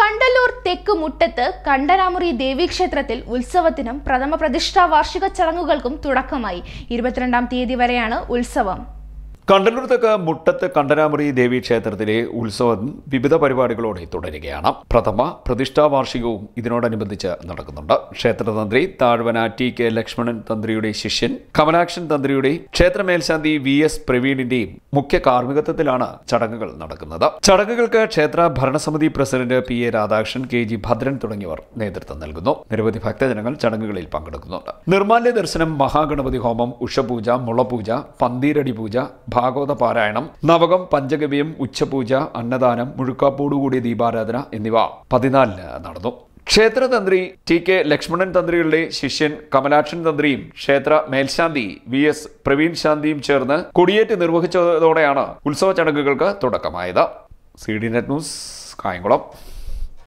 കണ്ടല്ലൂർ തെക്ക് മുട്ടത്ത് കണ്ടരാമുറി ദേവീക്ഷേത്രത്തിൽ ഉത്സവത്തിനും പ്രഥമ പ്രതിഷ്ഠാ വാർഷിക ചടങ്ങുകൾക്കും തുടക്കമായി ഇരുപത്തിരണ്ടാം തീയതി വരെയാണ് ഉത്സവം കണ്ടല്ലൂർ മുട്ടത്ത് കണ്ടനാമുറി ദേവി ക്ഷേത്രത്തിലെ ഉത്സവം വിവിധ പരിപാടികളോടെ തുടരുകയാണ് പ്രഥമ പ്രതിഷ്ഠാ വാർഷികവും ഇതിനോടനുബന്ധിച്ച് നടക്കുന്നുണ്ട് ക്ഷേത്രതന്ത്രി താഴ്വന ടി കെ ലക്ഷ്മണൻ തന്ത്രിയുടെ ശിഷ്യൻ കമലാക്ഷൻ തന്ത്രിയുടെ ക്ഷേത്ര മേൽശാന്തി വി എസ് പ്രവീണിന്റെയും മുഖ്യ കാർമ്മികത്വത്തിലാണ് ചടങ്ങുകൾ നടക്കുന്നത് ചടങ്ങുകൾക്ക് ക്ഷേത്ര ഭരണസമിതി president P A Radhakrishnan K G Bhadran തുടങ്ങിയവർ നേതൃത്വം നൽകുന്നു നിരവധി ഭക്തജനങ്ങൾ ചടങ്ങുകളിൽ പങ്കെടുക്കുന്നുണ്ട് നിർമാല്യ ദർശനം മഹാഗണപതി ഹോമം ഉഷപൂജ മുളപൂജ പന്തീരടി പൂജ ഭാഗവത പാരായണം നവകം പഞ്ചഗവ്യം ഉച്ചപൂജ അന്നദാനം മുഴുക്കാപ്പോടുകൂടിയ ദീപാരാധന എന്നിവ പതിനാലിന് നടന്നു ക്ഷേത്രതന്ത്രി ടി കെ ലക്ഷ്മണൻ തന്ത്രികളുടെ ശിഷ്യൻ കമലാക്ഷൻ തന്ത്രിയും ക്ഷേത്ര മേൽശാന്തി വി എസ് പ്രവീൺ ശാന്തിയും ചേർന്ന് കൊടിയേറ്റ് നിർവഹിച്ചതോടെയാണ് ഉത്സവ ചടങ്ങുകൾക്ക് തുടക്കമായത് C D net news Kayamkulam